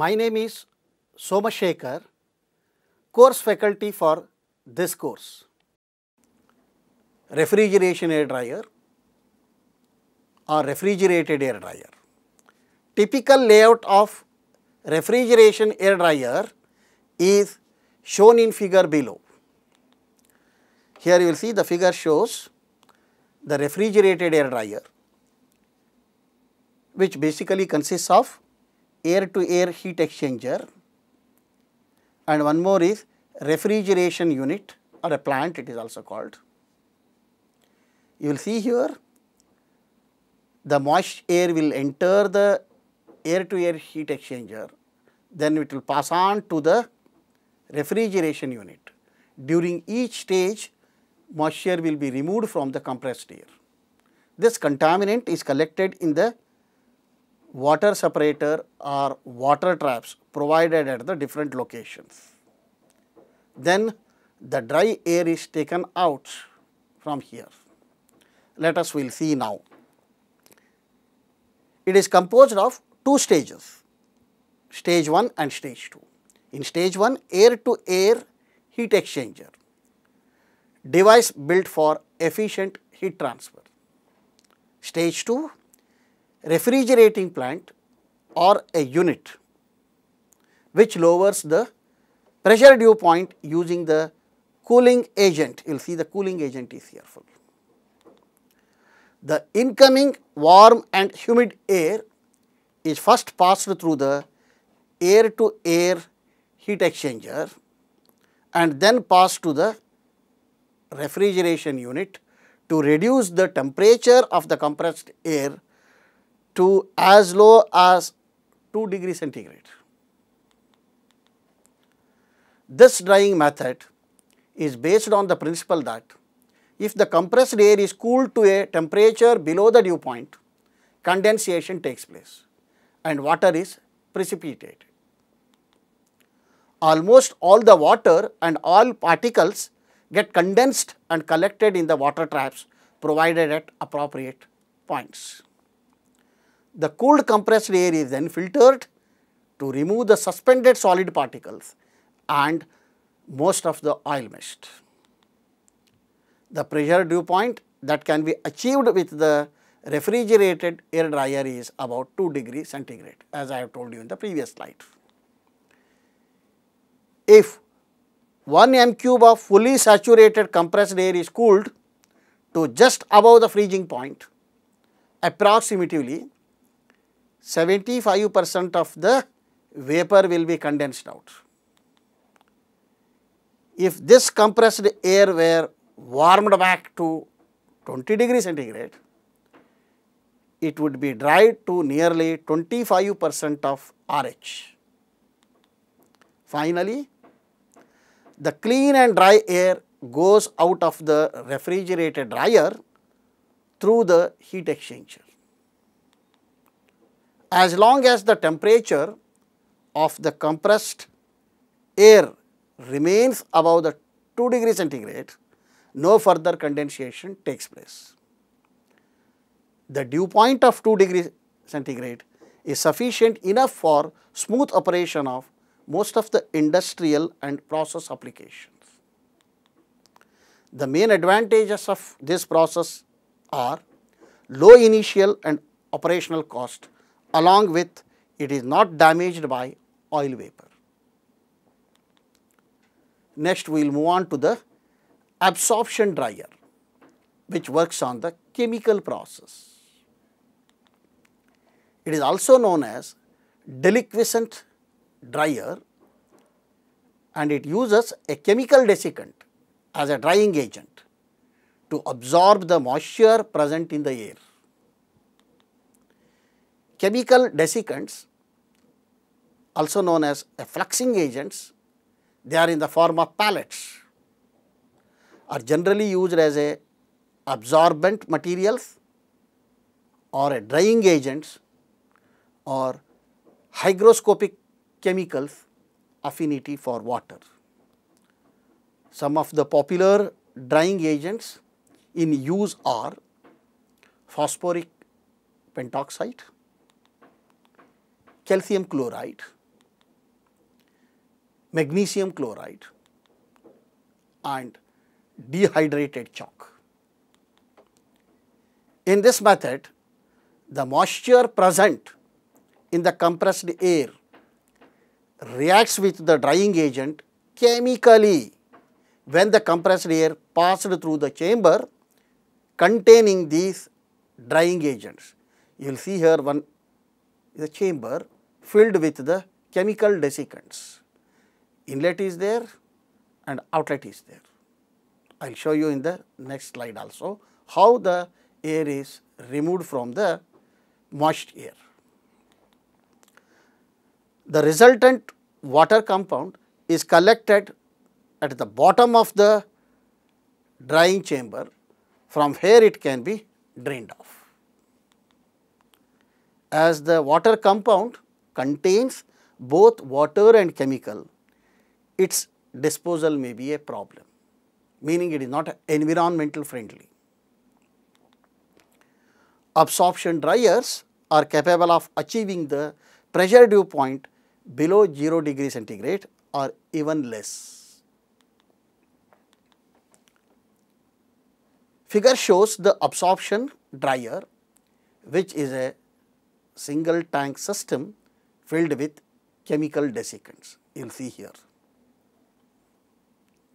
My name is Somashekar, course faculty for this course. Refrigeration air dryer or refrigerated air dryer. Typical layout of refrigeration air dryer is shown in figure below. Here you will see the figure shows the refrigerated air dryer which basically consists of air to air heat exchanger and one more is refrigeration unit or a plant it is also called. You will see here the moist air will enter the air to air heat exchanger then it will pass on to the refrigeration unit. During each stage moisture will be removed from the compressed air. This contaminant is collected in the water separator or water traps provided at the different locations. Then the dry air is taken out from here. Let us will see now. It is composed of two stages, stage 1 and stage 2. In stage 1, air to air heat exchanger, device built for efficient heat transfer. Stage 2, refrigerating plant or a unit which lowers the pressure dew point using the cooling agent. You will see the cooling agent is here The incoming warm and humid air is first passed through the air to air heat exchanger and then passed to the refrigeration unit to reduce the temperature of the compressed air to as low as 2 degree centigrade. This drying method is based on the principle that if the compressed air is cooled to a temperature below the dew point, condensation takes place and water is precipitated. Almost all the water and all particles get condensed and collected in the water traps provided at appropriate points the cooled compressed air is then filtered to remove the suspended solid particles and most of the oil mist. The pressure dew point that can be achieved with the refrigerated air dryer is about 2 degree centigrade as I have told you in the previous slide. If 1 m cube of fully saturated compressed air is cooled to just above the freezing point, approximately 75 percent of the vapor will be condensed out. If this compressed air were warmed back to 20 degree centigrade, it would be dried to nearly 25 percent of RH. Finally, the clean and dry air goes out of the refrigerated dryer through the heat exchanger as long as the temperature of the compressed air remains above the 2 degree centigrade, no further condensation takes place. The dew point of 2 degree centigrade is sufficient enough for smooth operation of most of the industrial and process applications. The main advantages of this process are low initial and operational cost along with it is not damaged by oil vapor. Next we will move on to the absorption dryer which works on the chemical process. It is also known as deliquescent dryer and it uses a chemical desiccant as a drying agent to absorb the moisture present in the air chemical desiccants also known as effluxing agents, they are in the form of pellets are generally used as a absorbent materials or a drying agents or hygroscopic chemicals affinity for water. Some of the popular drying agents in use are phosphoric pentoxide, calcium chloride, magnesium chloride and dehydrated chalk. In this method, the moisture present in the compressed air reacts with the drying agent chemically when the compressed air passed through the chamber containing these drying agents. You will see here one is a chamber filled with the chemical desiccants. Inlet is there and outlet is there. I will show you in the next slide also how the air is removed from the moist air. The resultant water compound is collected at the bottom of the drying chamber. From here it can be drained off. As the water compound contains both water and chemical, its disposal may be a problem, meaning it is not environmental friendly. Absorption dryers are capable of achieving the pressure dew point below 0 degree centigrade or even less. Figure shows the absorption dryer which is a single tank system filled with chemical desiccants, you will see here.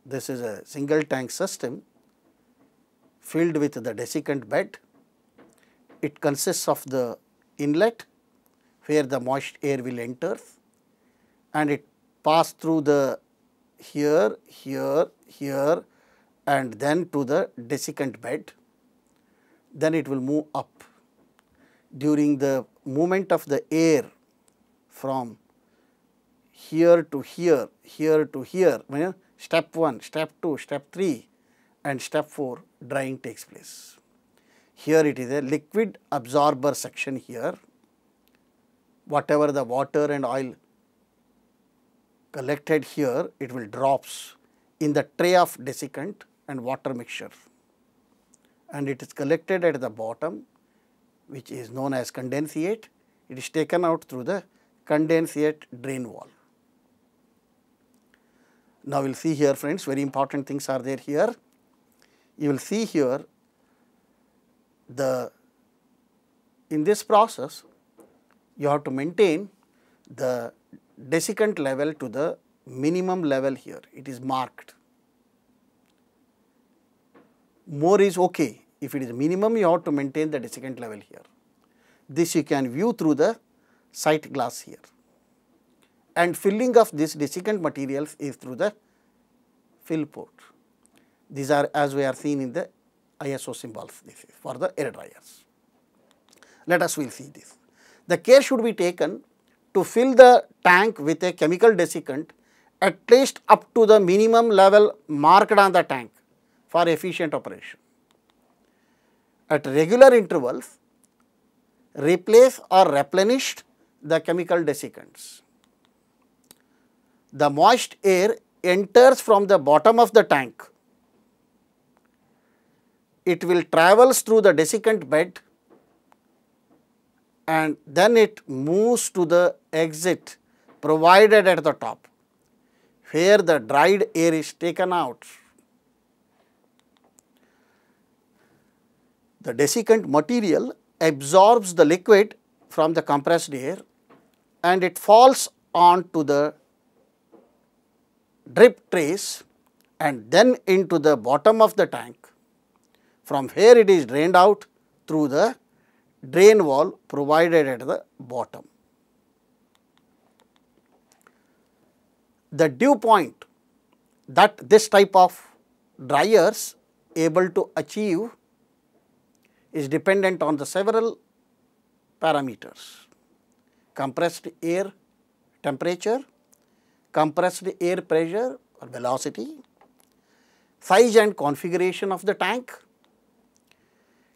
This is a single tank system filled with the desiccant bed. It consists of the inlet where the moist air will enter and it pass through the here, here, here and then to the desiccant bed. Then it will move up. During the movement of the air, from here to here, here to here, step 1, step 2, step 3 and step 4 drying takes place. Here it is a liquid absorber section here, whatever the water and oil collected here, it will drops in the tray of desiccant and water mixture and it is collected at the bottom which is known as condensate, it is taken out through the Condensate drain wall. Now, we will see here friends very important things are there here. You will see here the in this process you have to maintain the desiccant level to the minimum level here it is marked. More is okay if it is minimum you have to maintain the desiccant level here. This you can view through the sight glass here and filling of this desiccant material is through the fill port. These are as we are seen in the ISO symbols this is for the air dryers. Let us will see this. The care should be taken to fill the tank with a chemical desiccant at least up to the minimum level marked on the tank for efficient operation. At regular intervals, replace or replenished the chemical desiccants. The moist air enters from the bottom of the tank. It will travels through the desiccant bed and then it moves to the exit provided at the top where the dried air is taken out. The desiccant material absorbs the liquid from the compressed air and it falls onto the drip trays and then into the bottom of the tank. From here it is drained out through the drain wall provided at the bottom. The dew point that this type of dryers able to achieve is dependent on the several parameters compressed air temperature, compressed air pressure or velocity, size and configuration of the tank,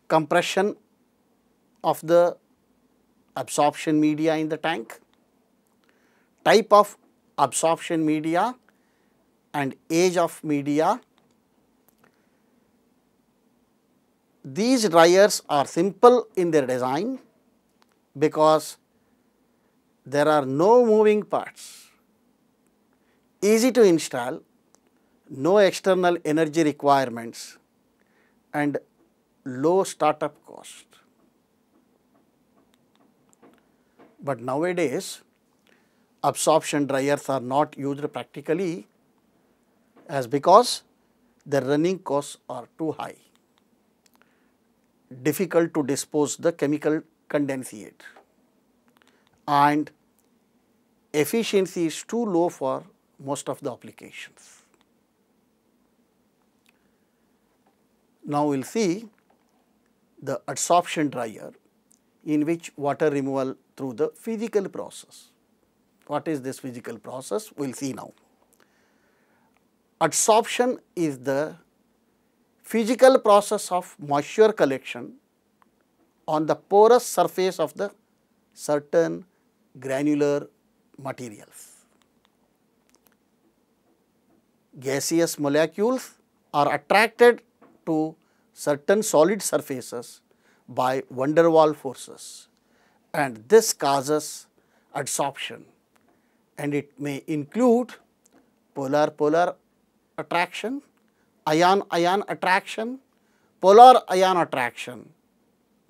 compression of the absorption media in the tank, type of absorption media and age of media. These dryers are simple in their design because there are no moving parts, easy to install, no external energy requirements and low startup cost. But nowadays, absorption dryers are not used practically as because the running costs are too high, difficult to dispose the chemical condensate and efficiency is too low for most of the applications. Now, we will see the adsorption dryer in which water removal through the physical process. What is this physical process? We will see now. Adsorption is the physical process of moisture collection on the porous surface of the certain granular materials. Gaseous molecules are attracted to certain solid surfaces by van der Waal forces and this causes adsorption and it may include polar-polar attraction, ion-ion attraction, polar-ion attraction,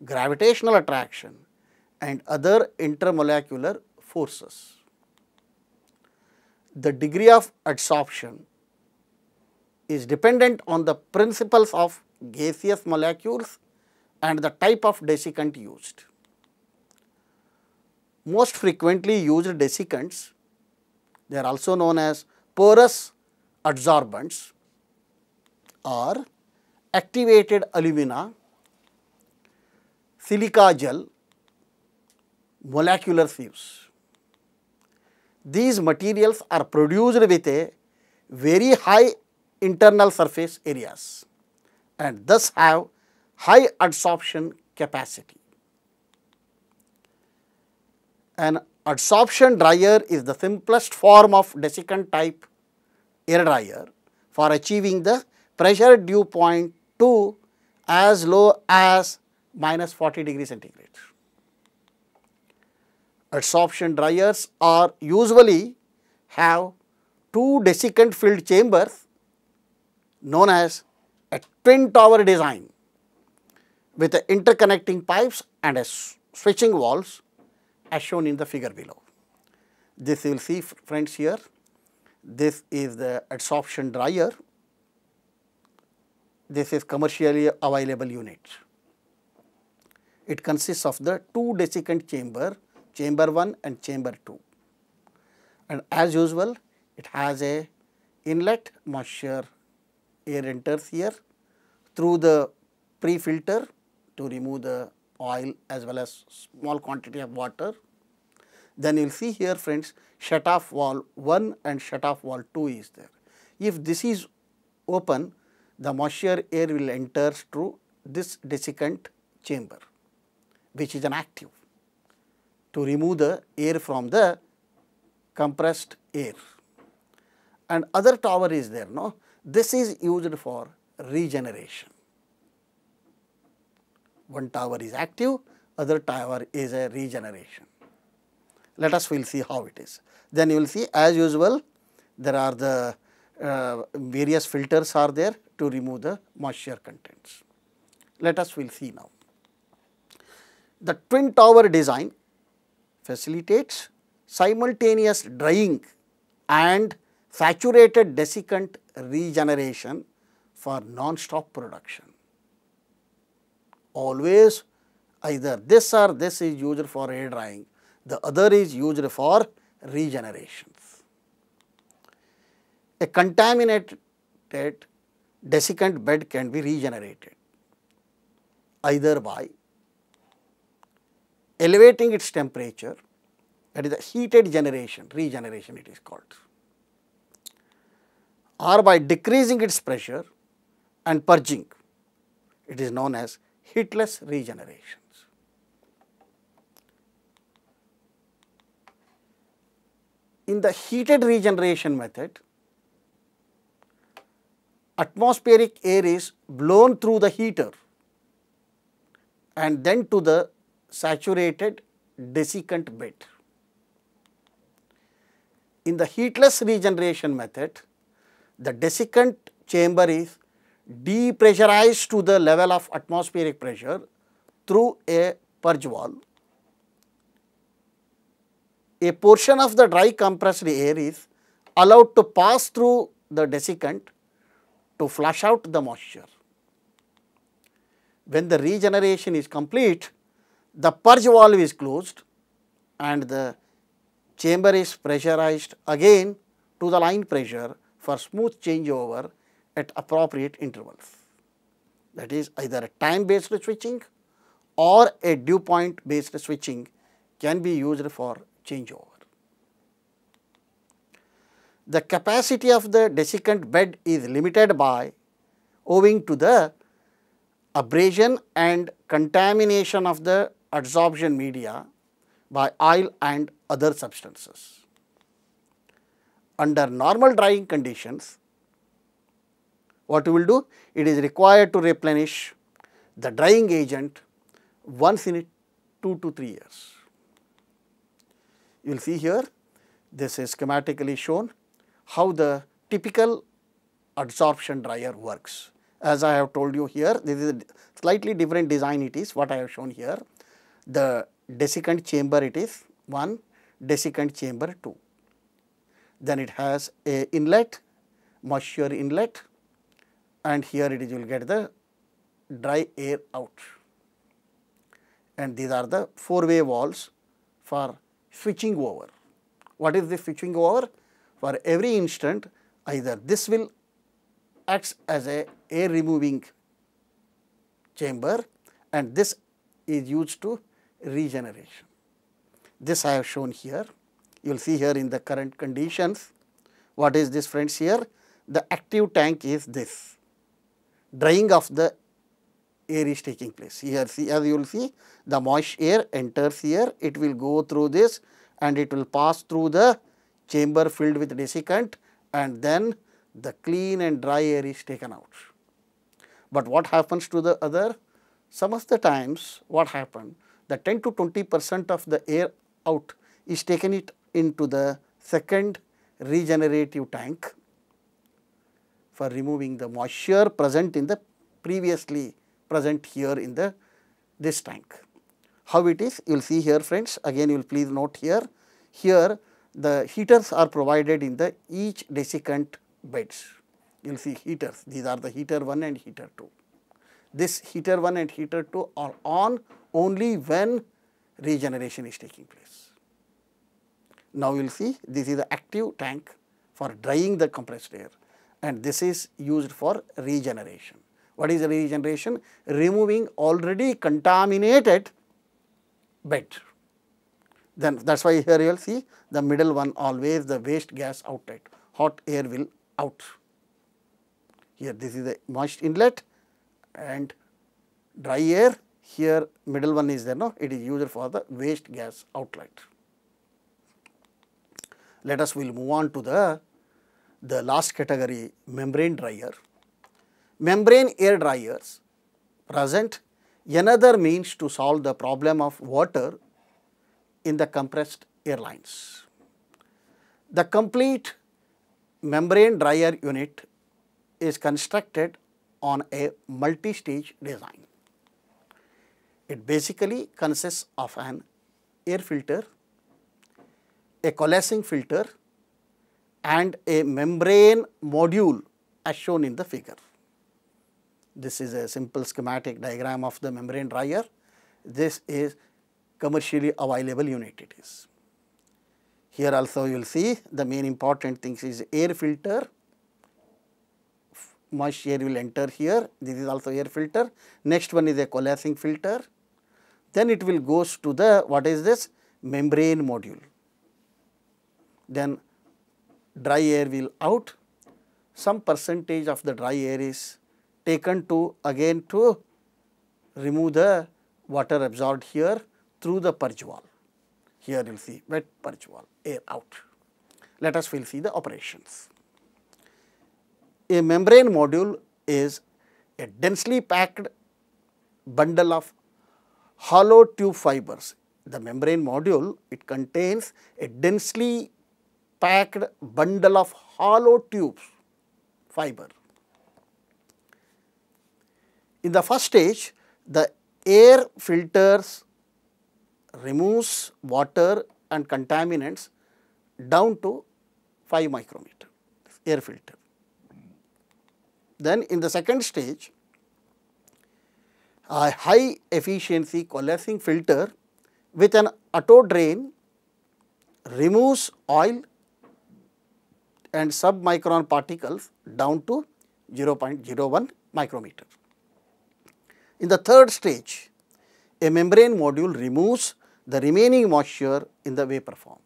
gravitational attraction and other intermolecular forces the degree of adsorption is dependent on the principles of gaseous molecules and the type of desiccant used. Most frequently used desiccants, they are also known as porous adsorbents or activated alumina, silica gel, molecular sieves these materials are produced with a very high internal surface areas and thus have high adsorption capacity. An adsorption dryer is the simplest form of desiccant type air dryer for achieving the pressure dew point to as low as minus 40 degree centigrade adsorption dryers are usually have two desiccant filled chambers known as a twin tower design with interconnecting pipes and a switching walls as shown in the figure below. This you will see friends here, this is the adsorption dryer, this is commercially available unit. It consists of the two desiccant chamber chamber 1 and chamber 2. And as usual, it has a inlet moisture air enters here through the pre-filter to remove the oil as well as small quantity of water. Then you will see here friends shut off wall 1 and shut off wall 2 is there. If this is open, the moisture air will enter through this desiccant chamber which is an active to remove the air from the compressed air. And other tower is there, no? This is used for regeneration. One tower is active, other tower is a regeneration. Let us will see how it is. Then you will see as usual there are the uh, various filters are there to remove the moisture contents. Let us will see now. The twin tower design facilitates simultaneous drying and saturated desiccant regeneration for non-stop production. Always either this or this is used for air drying, the other is used for regeneration. A contaminated desiccant bed can be regenerated either by elevating its temperature that is the heated generation, regeneration it is called or by decreasing its pressure and purging it is known as heatless regeneration. In the heated regeneration method atmospheric air is blown through the heater and then to the saturated desiccant bed. In the heatless regeneration method, the desiccant chamber is depressurized to the level of atmospheric pressure through a purge wall. A portion of the dry compressed air is allowed to pass through the desiccant to flush out the moisture. When the regeneration is complete, the purge valve is closed and the chamber is pressurized again to the line pressure for smooth changeover at appropriate intervals. That is either a time based switching or a dew point based switching can be used for changeover. The capacity of the desiccant bed is limited by owing to the abrasion and contamination of the adsorption media by oil and other substances. Under normal drying conditions, what we will do? It is required to replenish the drying agent once in 2 to 3 years. You will see here, this is schematically shown how the typical adsorption dryer works. As I have told you here, this is a slightly different design it is what I have shown here the desiccant chamber it is 1, desiccant chamber 2. Then it has a inlet, moisture inlet and here it is you will get the dry air out. And these are the four way walls for switching over. What is the switching over? For every instant either this will acts as a air removing chamber and this is used to regeneration. This I have shown here. You will see here in the current conditions. What is this friends here? The active tank is this. Drying of the air is taking place. Here see as you will see the moist air enters here. It will go through this and it will pass through the chamber filled with desiccant and then the clean and dry air is taken out. But what happens to the other? Some of the times what happened, the 10 to 20 percent of the air out is taken it into the second regenerative tank for removing the moisture present in the previously present here in the this tank. How it is? You will see here friends, again you will please note here, here the heaters are provided in the each desiccant beds. You will see heaters, these are the heater 1 and heater 2. This heater 1 and heater 2 are on only when regeneration is taking place. Now, you will see this is the active tank for drying the compressed air and this is used for regeneration. What is regeneration? Removing already contaminated bed. Then that is why here you will see the middle one always the waste gas outlet, hot air will out. Here this is the moist inlet and dry air here middle one is there no it is used for the waste gas outlet let us will move on to the the last category membrane dryer membrane air dryers present another means to solve the problem of water in the compressed airlines the complete membrane dryer unit is constructed on a multi-stage design it basically consists of an air filter, a coalescing filter and a membrane module as shown in the figure. This is a simple schematic diagram of the membrane dryer. This is commercially available unit it is. Here also you will see the main important things is air filter, moist air will enter here, this is also air filter. Next one is a coalescing filter then it will goes to the what is this membrane module. Then dry air will out, some percentage of the dry air is taken to again to remove the water absorbed here through the purge valve. Here you will see wet purge valve, air out. Let us will see the operations. A membrane module is a densely packed bundle of hollow tube fibers. The membrane module, it contains a densely packed bundle of hollow tubes fiber. In the first stage, the air filters removes water and contaminants down to 5 micrometer air filter. Then in the second stage, a high efficiency collapsing filter with an auto drain removes oil and submicron particles down to 0.01 micrometer. In the third stage, a membrane module removes the remaining moisture in the vapor form.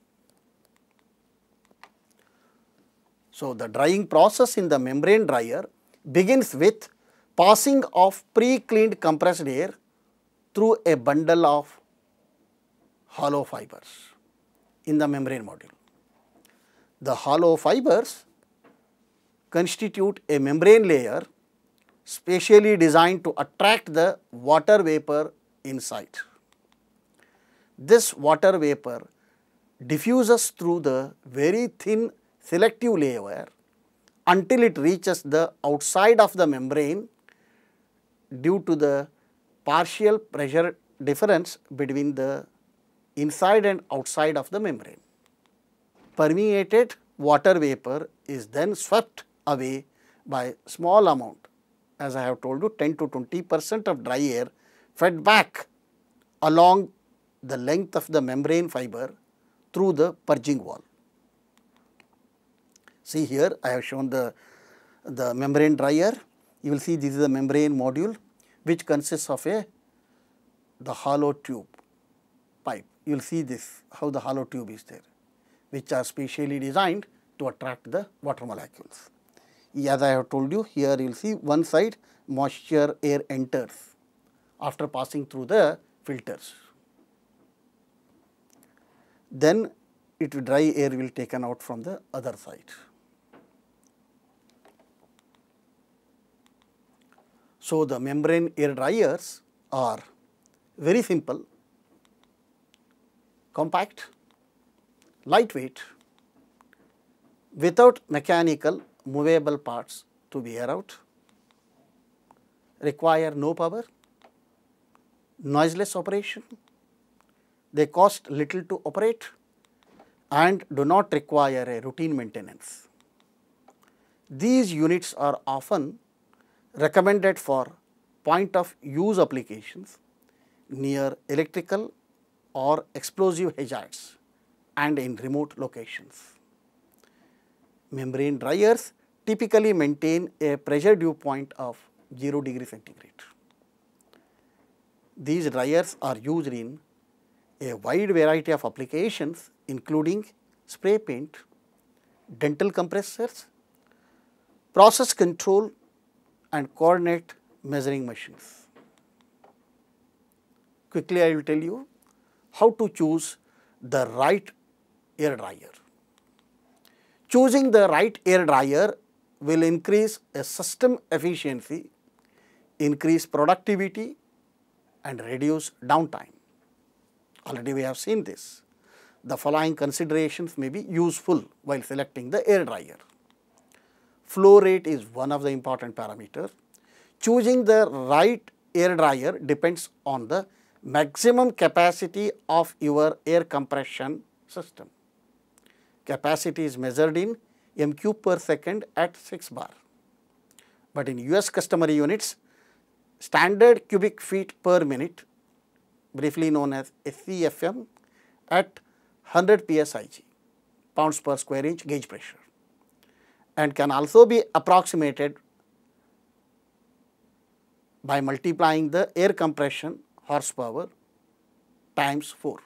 So, the drying process in the membrane dryer begins with passing of pre-cleaned compressed air through a bundle of hollow fibers in the membrane module. The hollow fibers constitute a membrane layer specially designed to attract the water vapor inside. This water vapor diffuses through the very thin selective layer until it reaches the outside of the membrane due to the partial pressure difference between the inside and outside of the membrane. Permeated water vapor is then swept away by small amount as I have told you 10 to 20 percent of dry air fed back along the length of the membrane fiber through the purging wall. See here I have shown the, the membrane dryer you will see this is a membrane module which consists of a the hollow tube pipe. You will see this how the hollow tube is there which are specially designed to attract the water molecules. As I have told you here you will see one side moisture air enters after passing through the filters. Then it dry air will taken out from the other side. So, the membrane air dryers are very simple, compact, lightweight, without mechanical movable parts to wear out, require no power, noiseless operation, they cost little to operate and do not require a routine maintenance. These units are often recommended for point of use applications near electrical or explosive hazards and in remote locations. Membrane dryers typically maintain a pressure dew point of 0 degree centigrade. These dryers are used in a wide variety of applications including spray paint, dental compressors, process control and coordinate measuring machines. Quickly I will tell you how to choose the right air dryer. Choosing the right air dryer will increase a system efficiency, increase productivity and reduce downtime. Already we have seen this. The following considerations may be useful while selecting the air dryer flow rate is one of the important parameter. Choosing the right air dryer depends on the maximum capacity of your air compression system. Capacity is measured in MQ per second at 6 bar. But in US customary units, standard cubic feet per minute, briefly known as SCFM, at 100 PSIG, pounds per square inch gauge pressure and can also be approximated by multiplying the air compression horsepower times 4.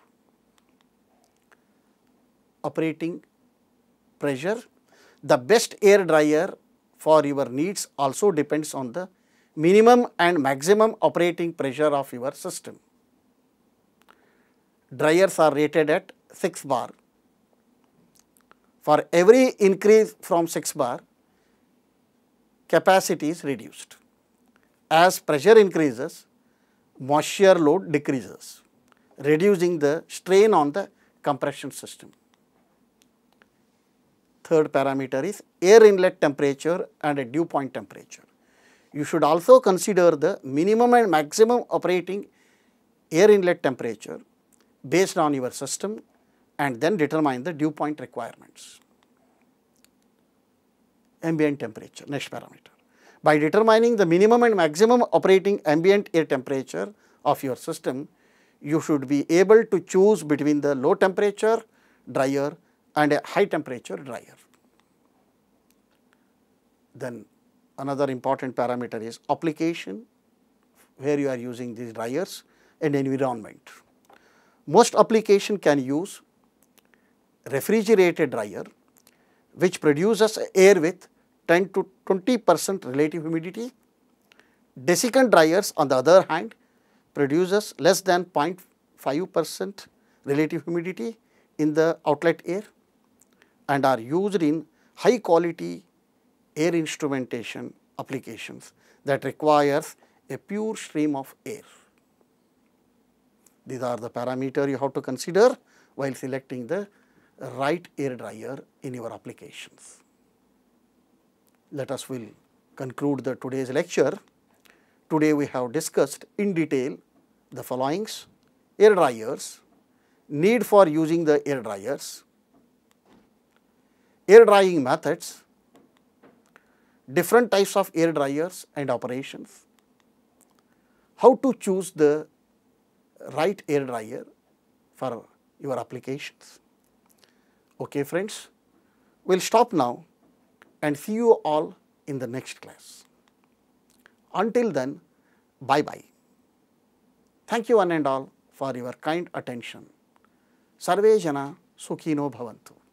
Operating pressure, the best air dryer for your needs also depends on the minimum and maximum operating pressure of your system. Dryers are rated at 6 bar for every increase from 6 bar, capacity is reduced. As pressure increases, moisture load decreases, reducing the strain on the compression system. Third parameter is air inlet temperature and a dew point temperature. You should also consider the minimum and maximum operating air inlet temperature based on your system and then determine the dew point requirements. Ambient temperature, next parameter. By determining the minimum and maximum operating ambient air temperature of your system, you should be able to choose between the low temperature dryer and a high temperature dryer. Then another important parameter is application where you are using these dryers and environment. Most application can use refrigerated dryer which produces air with 10 to 20 percent relative humidity. Desiccant dryers on the other hand produces less than 0.5 percent relative humidity in the outlet air and are used in high quality air instrumentation applications that requires a pure stream of air. These are the parameter you have to consider while selecting the right air dryer in your applications. Let us will conclude the today's lecture. Today we have discussed in detail the followings, air dryers, need for using the air dryers, air drying methods, different types of air dryers and operations, how to choose the right air dryer for your applications. Okay friends, we will stop now and see you all in the next class. Until then, bye-bye. Thank you one and all for your kind attention. Sarve Jana Sukhino Bhavantu.